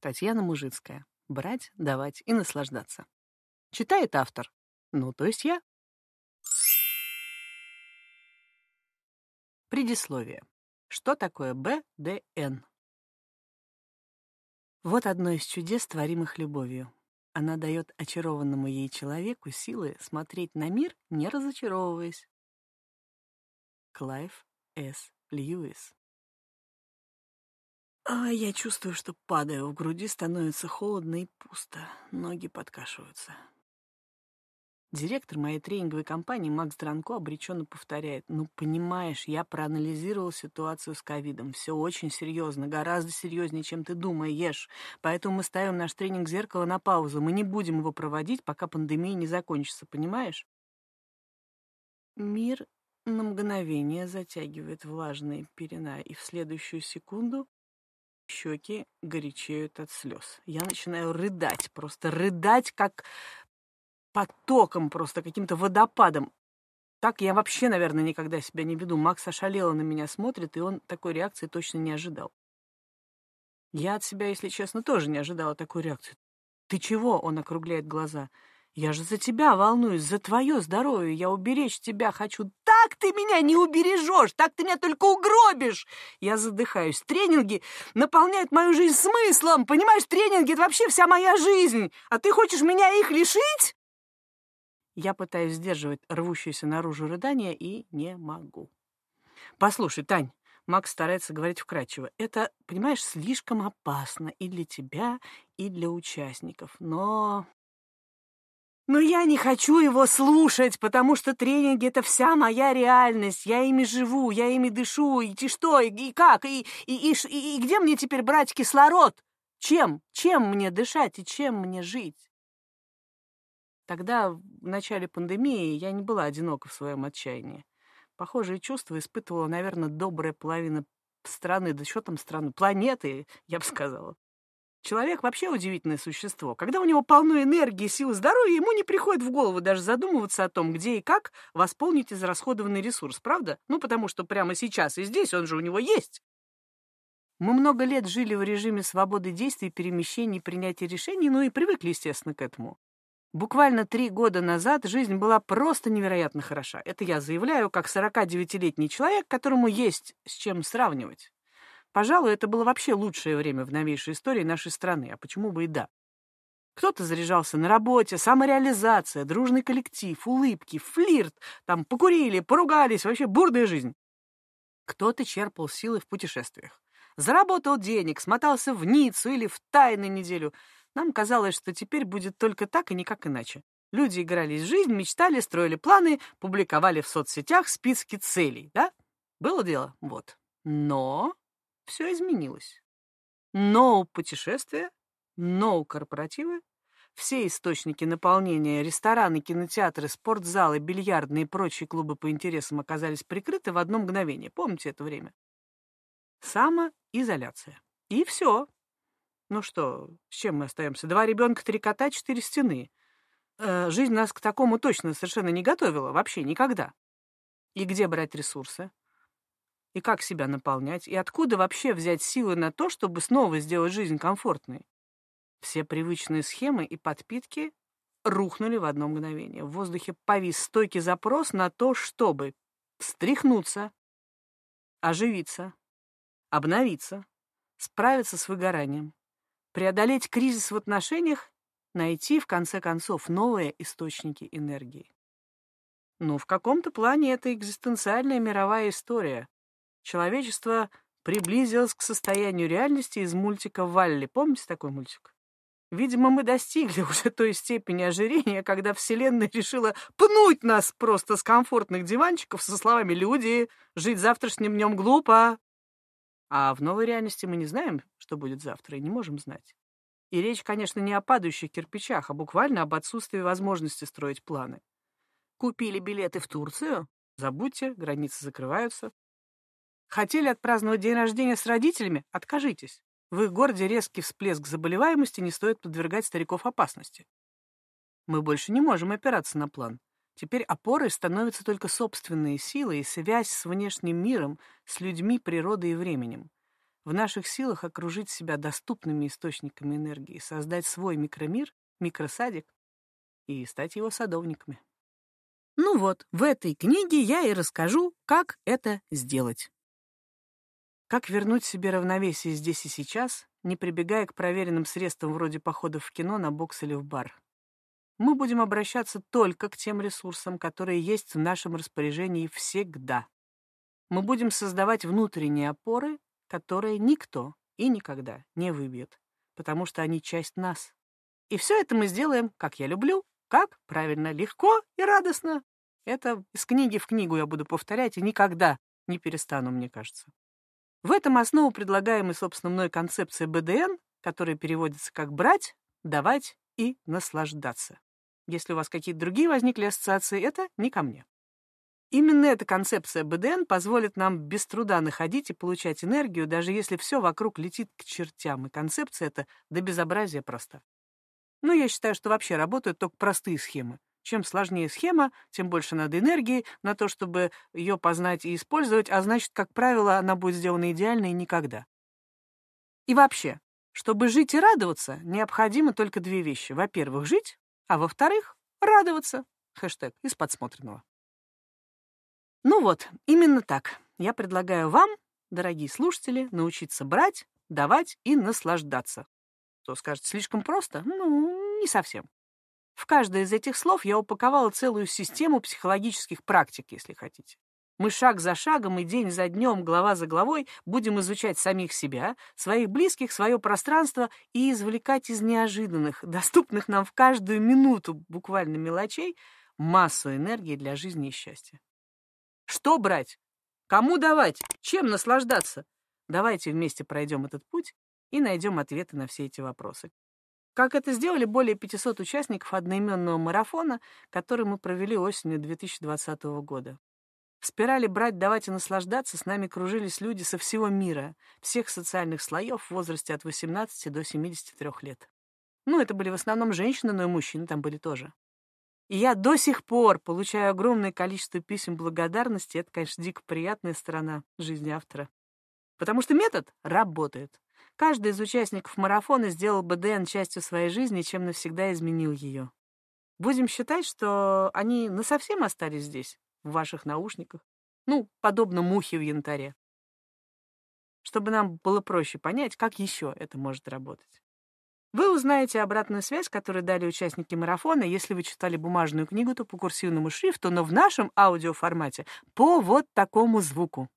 Татьяна Мужицкая. Брать, давать и наслаждаться. Читает автор. Ну, то есть я. Предисловие. Что такое БДН? Вот одно из чудес, творимых любовью. Она дает очарованному ей человеку силы смотреть на мир, не разочаровываясь. Клайв С. Льюис. А я чувствую, что падаю, в груди становится холодно и пусто, ноги подкашиваются. Директор моей тренинговой компании Макс Дранко обреченно повторяет. «Ну, понимаешь, я проанализировал ситуацию с ковидом. Все очень серьезно, гораздо серьезнее, чем ты думаешь. Поэтому мы ставим наш тренинг зеркала на паузу. Мы не будем его проводить, пока пандемия не закончится, понимаешь?» Мир на мгновение затягивает влажные пелена, и в следующую секунду Щеки горячеют от слез. Я начинаю рыдать, просто рыдать, как потоком, просто каким-то водопадом. Так я вообще, наверное, никогда себя не веду. Макс ошалело на меня смотрит, и он такой реакции точно не ожидал. Я от себя, если честно, тоже не ожидала такой реакции. «Ты чего?» — он округляет глаза. Я же за тебя волнуюсь, за твое здоровье. Я уберечь тебя хочу. Так ты меня не убережешь, так ты меня только угробишь. Я задыхаюсь. Тренинги наполняют мою жизнь смыслом. Понимаешь, тренинги — это вообще вся моя жизнь. А ты хочешь меня их лишить? Я пытаюсь сдерживать рвущееся наружу рыдание и не могу. Послушай, Тань, Макс старается говорить вкрадчиво. Это, понимаешь, слишком опасно и для тебя, и для участников. Но но я не хочу его слушать, потому что тренинги — это вся моя реальность. Я ими живу, я ими дышу. И что, и, и как, и, и, и, и, и где мне теперь брать кислород? Чем? Чем мне дышать и чем мне жить? Тогда, в начале пандемии, я не была одинока в своем отчаянии. Похожие чувства испытывала, наверное, добрая половина страны, да что там страны, планеты, я бы сказала. Человек вообще удивительное существо. Когда у него полно энергии, силы, здоровья, ему не приходит в голову даже задумываться о том, где и как восполнить израсходованный ресурс, правда? Ну, потому что прямо сейчас и здесь он же у него есть. Мы много лет жили в режиме свободы действий, перемещений, принятия решений, ну и привыкли, естественно, к этому. Буквально три года назад жизнь была просто невероятно хороша. Это я заявляю как 49-летний человек, которому есть с чем сравнивать. Пожалуй, это было вообще лучшее время в новейшей истории нашей страны, а почему бы и да. Кто-то заряжался на работе, самореализация, дружный коллектив, улыбки, флирт, там покурили, поругались, вообще бурная жизнь. Кто-то черпал силы в путешествиях. Заработал денег, смотался в Ниццу или в тайную неделю. Нам казалось, что теперь будет только так и никак иначе. Люди игрались в жизнь, мечтали, строили планы, публиковали в соцсетях списки целей, да? Было дело? Вот. Но все изменилось. Ноу путешествия, ноу корпоративы, все источники наполнения, рестораны, кинотеатры, спортзалы, бильярдные и прочие клубы по интересам оказались прикрыты в одно мгновение. Помните это время? Самоизоляция. И все. Ну что, с чем мы остаемся? Два ребенка, три кота, четыре стены. Э, жизнь нас к такому точно совершенно не готовила. Вообще никогда. И где брать ресурсы? и как себя наполнять, и откуда вообще взять силы на то, чтобы снова сделать жизнь комфортной. Все привычные схемы и подпитки рухнули в одно мгновение. В воздухе повис стойкий запрос на то, чтобы встряхнуться, оживиться, обновиться, справиться с выгоранием, преодолеть кризис в отношениях, найти, в конце концов, новые источники энергии. Но ну, в каком-то плане это экзистенциальная мировая история, человечество приблизилось к состоянию реальности из мультика «Валли». Помните такой мультик? Видимо, мы достигли уже той степени ожирения, когда Вселенная решила пнуть нас просто с комфортных диванчиков со словами «Люди, жить завтрашним днем глупо». А в новой реальности мы не знаем, что будет завтра, и не можем знать. И речь, конечно, не о падающих кирпичах, а буквально об отсутствии возможности строить планы. Купили билеты в Турцию? Забудьте, границы закрываются. Хотели отпраздновать день рождения с родителями? Откажитесь. В их городе резкий всплеск заболеваемости не стоит подвергать стариков опасности. Мы больше не можем опираться на план. Теперь опорой становятся только собственные силы и связь с внешним миром, с людьми, природой и временем. В наших силах окружить себя доступными источниками энергии, создать свой микромир, микросадик и стать его садовниками. Ну вот, в этой книге я и расскажу, как это сделать. Как вернуть себе равновесие здесь и сейчас, не прибегая к проверенным средствам вроде походов в кино, на бокс или в бар? Мы будем обращаться только к тем ресурсам, которые есть в нашем распоряжении всегда. Мы будем создавать внутренние опоры, которые никто и никогда не выбьет, потому что они часть нас. И все это мы сделаем, как я люблю, как правильно, легко и радостно. Это из книги в книгу я буду повторять и никогда не перестану, мне кажется. В этом основу предлагаемой, собственно мной, концепции БДН, которая переводится как «брать», «давать» и «наслаждаться». Если у вас какие-то другие возникли ассоциации, это не ко мне. Именно эта концепция БДН позволит нам без труда находить и получать энергию, даже если все вокруг летит к чертям, и концепция эта до безобразия проста. Но ну, я считаю, что вообще работают только простые схемы. Чем сложнее схема, тем больше надо энергии на то, чтобы ее познать и использовать, а значит, как правило, она будет сделана идеально и никогда. И вообще, чтобы жить и радоваться, необходимо только две вещи. Во-первых, жить, а во-вторых, радоваться. Хэштег из подсмотренного. Ну вот, именно так. Я предлагаю вам, дорогие слушатели, научиться брать, давать и наслаждаться. Кто скажет, слишком просто? Ну, не совсем. В каждое из этих слов я упаковала целую систему психологических практик, если хотите. Мы шаг за шагом и день за днем, глава за главой, будем изучать самих себя, своих близких, свое пространство и извлекать из неожиданных, доступных нам в каждую минуту буквально мелочей, массу энергии для жизни и счастья. Что брать? Кому давать? Чем наслаждаться? Давайте вместе пройдем этот путь и найдем ответы на все эти вопросы. Как это сделали более 500 участников одноименного марафона, который мы провели осенью 2020 года. В спирали «Брать, давать и наслаждаться» с нами кружились люди со всего мира, всех социальных слоев в возрасте от 18 до 73 лет. Ну, это были в основном женщины, но и мужчины там были тоже. И я до сих пор получаю огромное количество писем благодарности. Это, конечно, дико приятная сторона жизни автора. Потому что метод работает. Каждый из участников марафона сделал бы Дэн частью своей жизни, чем навсегда изменил ее. Будем считать, что они насовсем остались здесь, в ваших наушниках. Ну, подобно мухе в янтаре. Чтобы нам было проще понять, как еще это может работать. Вы узнаете обратную связь, которую дали участники марафона. Если вы читали бумажную книгу, то по курсивному шрифту, но в нашем аудиоформате по вот такому звуку.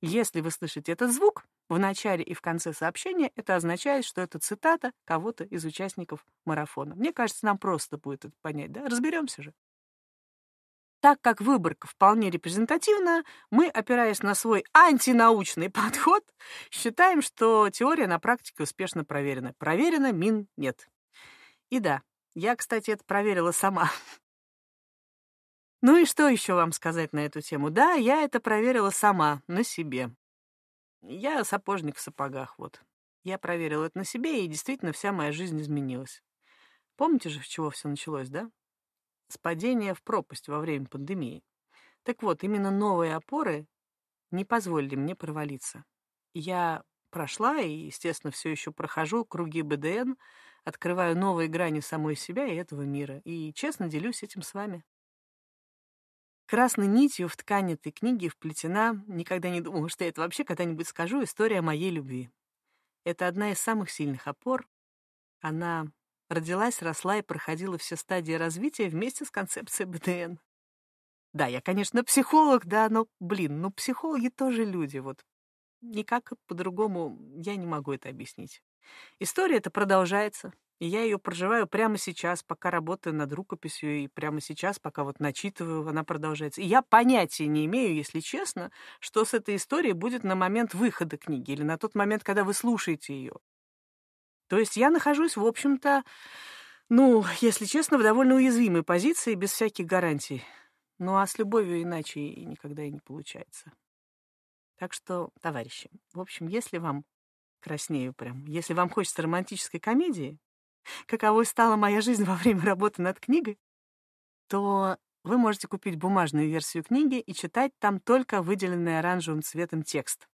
Если вы слышите этот звук в начале и в конце сообщения, это означает, что это цитата кого-то из участников марафона. Мне кажется, нам просто будет это понять, да? Разберемся же. Так как выборка вполне репрезентативна, мы, опираясь на свой антинаучный подход, считаем, что теория на практике успешно проверена. Проверена мин нет. И да, я, кстати, это проверила сама. Ну и что еще вам сказать на эту тему? Да, я это проверила сама, на себе. Я сапожник в сапогах, вот. Я проверила это на себе, и действительно вся моя жизнь изменилась. Помните же, с чего все началось, да? С падения в пропасть во время пандемии. Так вот, именно новые опоры не позволили мне провалиться. Я прошла и, естественно, все еще прохожу круги БДН, открываю новые грани самой себя и этого мира. И честно делюсь этим с вами. Красной нитью в ткани этой книги вплетена, никогда не думала, что я это вообще когда-нибудь скажу, история моей любви. Это одна из самых сильных опор. Она родилась, росла и проходила все стадии развития вместе с концепцией БДН. Да, я, конечно, психолог, да, но, блин, ну психологи тоже люди, вот. Никак по-другому я не могу это объяснить. История-то продолжается, и я ее проживаю прямо сейчас, пока работаю над рукописью, и прямо сейчас, пока вот начитываю, она продолжается. И я понятия не имею, если честно, что с этой историей будет на момент выхода книги или на тот момент, когда вы слушаете ее. То есть я нахожусь, в общем-то, ну, если честно, в довольно уязвимой позиции, без всяких гарантий. Ну а с любовью иначе и никогда и не получается. Так что, товарищи, в общем, если вам краснею прям, если вам хочется романтической комедии, каковой стала моя жизнь во время работы над книгой, то вы можете купить бумажную версию книги и читать там только выделенный оранжевым цветом текст.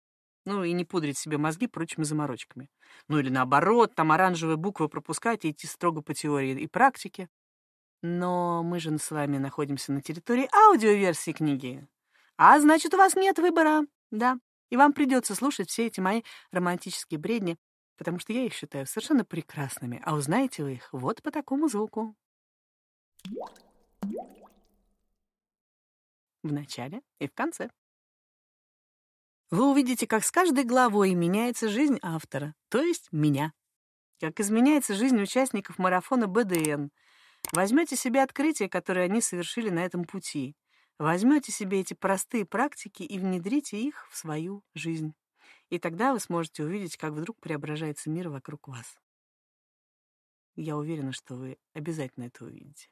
Ну и не пудрить себе мозги прочими заморочками. Ну или наоборот, там оранжевые буквы пропускать и идти строго по теории и практике. Но мы же с вами находимся на территории аудиоверсии книги. А значит, у вас нет выбора, да. И вам придется слушать все эти мои романтические бредни потому что я их считаю совершенно прекрасными, а узнаете вы их вот по такому звуку. В начале и в конце. Вы увидите, как с каждой главой меняется жизнь автора, то есть меня. Как изменяется жизнь участников марафона БДН. Возьмете себе открытия, которые они совершили на этом пути. Возьмете себе эти простые практики и внедрите их в свою жизнь. И тогда вы сможете увидеть, как вдруг преображается мир вокруг вас. Я уверена, что вы обязательно это увидите.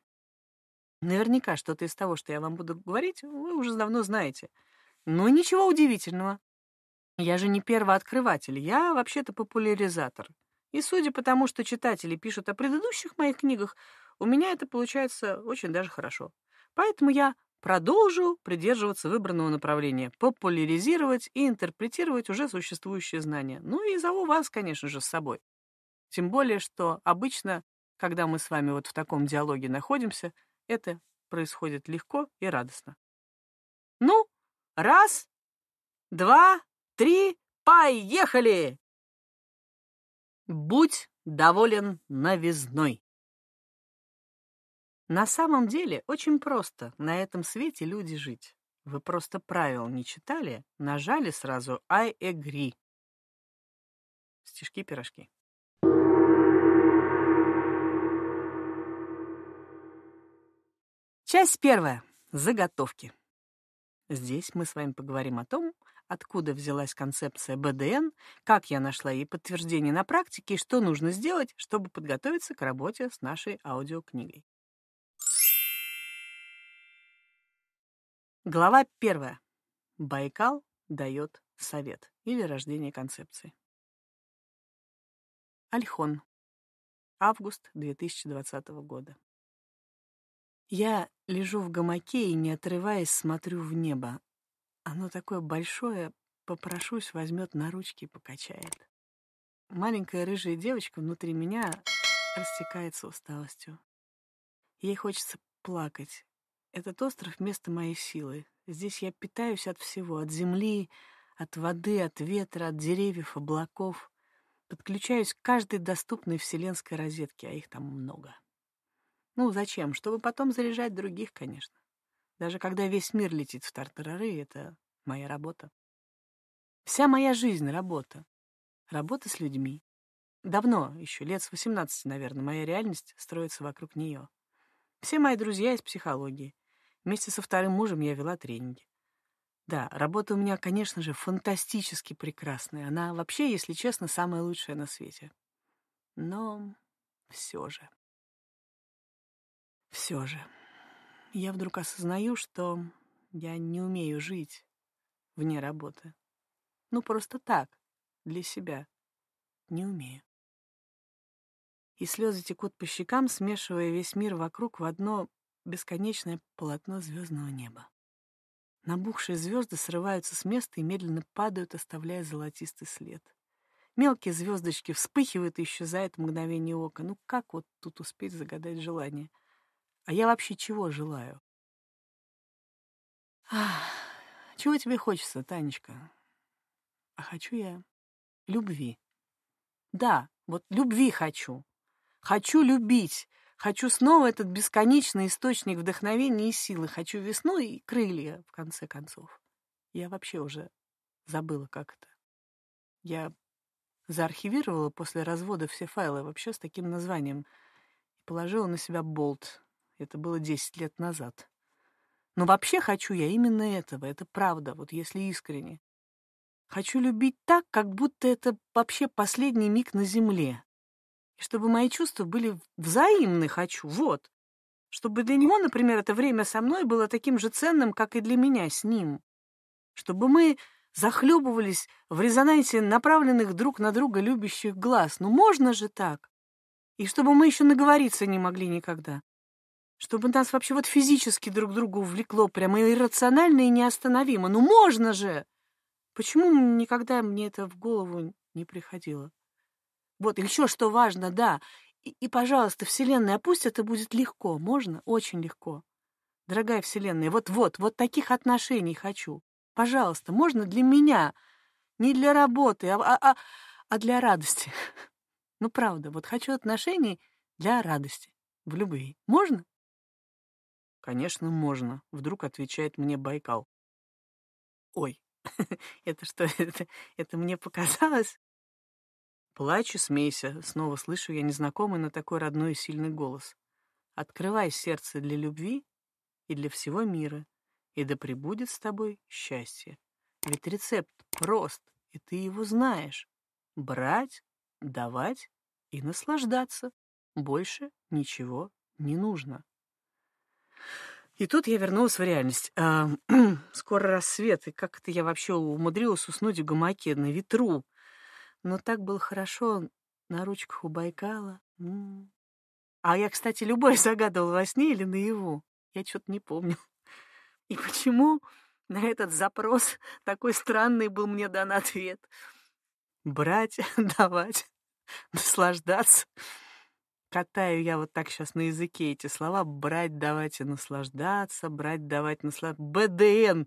Наверняка что-то из того, что я вам буду говорить, вы уже давно знаете. Но ничего удивительного. Я же не первооткрыватель, я вообще-то популяризатор. И судя по тому, что читатели пишут о предыдущих моих книгах, у меня это получается очень даже хорошо. Поэтому я продолжил придерживаться выбранного направления, популяризировать и интерпретировать уже существующие знания. Ну и зову вас, конечно же, с собой. Тем более, что обычно, когда мы с вами вот в таком диалоге находимся, это происходит легко и радостно. Ну, раз, два, три, поехали! Будь доволен новизной. На самом деле очень просто на этом свете люди жить. Вы просто правил не читали, нажали сразу «I agree». Стишки-пирожки. Часть первая. Заготовки. Здесь мы с вами поговорим о том, откуда взялась концепция БДН, как я нашла ей подтверждение на практике и что нужно сделать, чтобы подготовиться к работе с нашей аудиокнигой. Глава первая. Байкал дает совет или рождение концепции. Альхон. Август 2020 года. Я лежу в гамаке и, не отрываясь, смотрю в небо. Оно такое большое, попрошусь, возьмет на ручки и покачает. Маленькая рыжая девочка внутри меня растекается усталостью. Ей хочется плакать, этот остров — место моей силы. Здесь я питаюсь от всего, от земли, от воды, от ветра, от деревьев, облаков. Подключаюсь к каждой доступной вселенской розетке, а их там много. Ну, зачем? Чтобы потом заряжать других, конечно. Даже когда весь мир летит в тартарары, это моя работа. Вся моя жизнь — работа. Работа с людьми. Давно, еще лет с 18, наверное, моя реальность строится вокруг нее. Все мои друзья из психологии. Вместе со вторым мужем я вела тренинги. Да, работа у меня, конечно же, фантастически прекрасная. Она вообще, если честно, самая лучшая на свете. Но все же. Все же. Я вдруг осознаю, что я не умею жить вне работы. Ну, просто так, для себя. Не умею и слезы текут по щекам, смешивая весь мир вокруг в одно бесконечное полотно звездного неба. Набухшие звезды срываются с места и медленно падают, оставляя золотистый след. Мелкие звездочки вспыхивают и исчезают в мгновение ока. Ну как вот тут успеть загадать желание? А я вообще чего желаю? Ах, чего тебе хочется, Танечка? А хочу я любви. Да, вот любви хочу. Хочу любить. Хочу снова этот бесконечный источник вдохновения и силы. Хочу весну и крылья, в конце концов. Я вообще уже забыла, как это. Я заархивировала после развода все файлы вообще с таким названием и положила на себя болт. Это было 10 лет назад. Но вообще хочу я именно этого, это правда, вот если искренне. Хочу любить так, как будто это вообще последний миг на земле. И чтобы мои чувства были взаимны хочу, вот. Чтобы для него, например, это время со мной было таким же ценным, как и для меня с ним. Чтобы мы захлебывались в резонансе направленных друг на друга любящих глаз. Ну можно же так? И чтобы мы еще наговориться не могли никогда. Чтобы нас вообще вот физически друг другу увлекло, прямо иррационально и неостановимо. Ну можно же! Почему никогда мне это в голову не приходило? Вот еще что важно, да. И, и, пожалуйста, Вселенная, пусть это будет легко, можно? Очень легко. Дорогая Вселенная, вот-вот, вот таких отношений хочу. Пожалуйста, можно для меня? Не для работы, а, а, а, а для радости. Ну, правда, вот хочу отношений для радости, в любви. Можно? Конечно, можно, вдруг отвечает мне Байкал. Ой, это что, это, это мне показалось? «Плачь и смейся», — снова слышу я незнакомый, но такой родной и сильный голос. «Открывай сердце для любви и для всего мира, и да пребудет с тобой счастье. Ведь рецепт прост, и ты его знаешь. Брать, давать и наслаждаться. Больше ничего не нужно». И тут я вернулась в реальность. А, скоро рассвет, и как это я вообще умудрилась уснуть в гамаке на ветру? Но так было хорошо на ручках у Байкала. М -м -м. А я, кстати, любой загадывал во сне или наяву. Я что-то не помню. И почему на этот запрос такой странный был мне дан ответ? Брать, давать, наслаждаться. Катаю я вот так сейчас на языке эти слова. Брать, давать и наслаждаться. Брать, давать, наслаждаться. БДН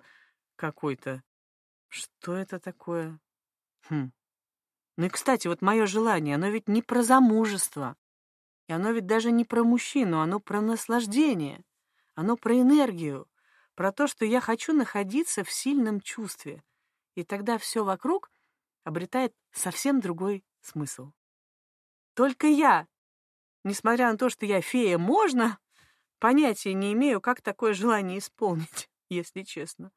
какой-то. Что это такое? Хм. Ну и, кстати, вот мое желание, оно ведь не про замужество. И оно ведь даже не про мужчину, оно про наслаждение. Оно про энергию, про то, что я хочу находиться в сильном чувстве. И тогда все вокруг обретает совсем другой смысл. Только я, несмотря на то, что я фея, можно, понятия не имею, как такое желание исполнить, если честно.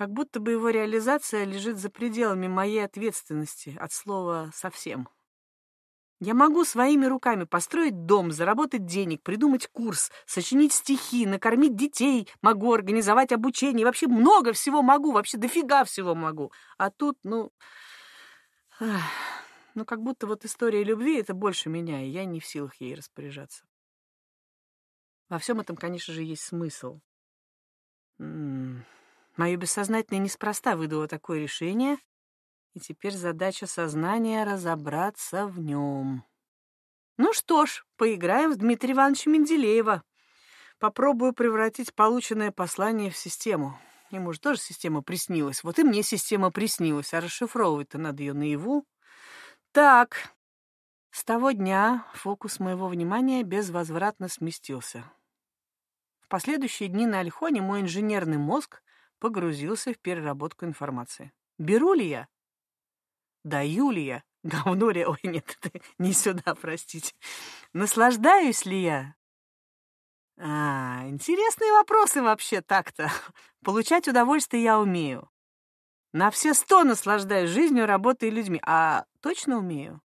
Как будто бы его реализация лежит за пределами моей ответственности от слова «совсем». Я могу своими руками построить дом, заработать денег, придумать курс, сочинить стихи, накормить детей, могу организовать обучение. Вообще много всего могу, вообще дофига всего могу. А тут, ну... ну, как будто вот история любви — это больше меня, и я не в силах ей распоряжаться. Во всем этом, конечно же, есть смысл. М -м -м. Мое бессознательное неспроста выдало такое решение, и теперь задача сознания — разобраться в нем. Ну что ж, поиграем с Дмитрием Ивановича Менделеева. Попробую превратить полученное послание в систему. Ему же тоже система приснилась. Вот и мне система приснилась, а расшифровывать-то надо ее наяву. Так, с того дня фокус моего внимания безвозвратно сместился. В последующие дни на Альхоне мой инженерный мозг погрузился в переработку информации. «Беру ли я?» «Даю ли я?» «Говно ли?» «Ой, нет, это не сюда, простите. Наслаждаюсь ли я?» «А, интересные вопросы вообще так-то. Получать удовольствие я умею. На все сто наслаждаюсь жизнью, работой и людьми. А точно умею?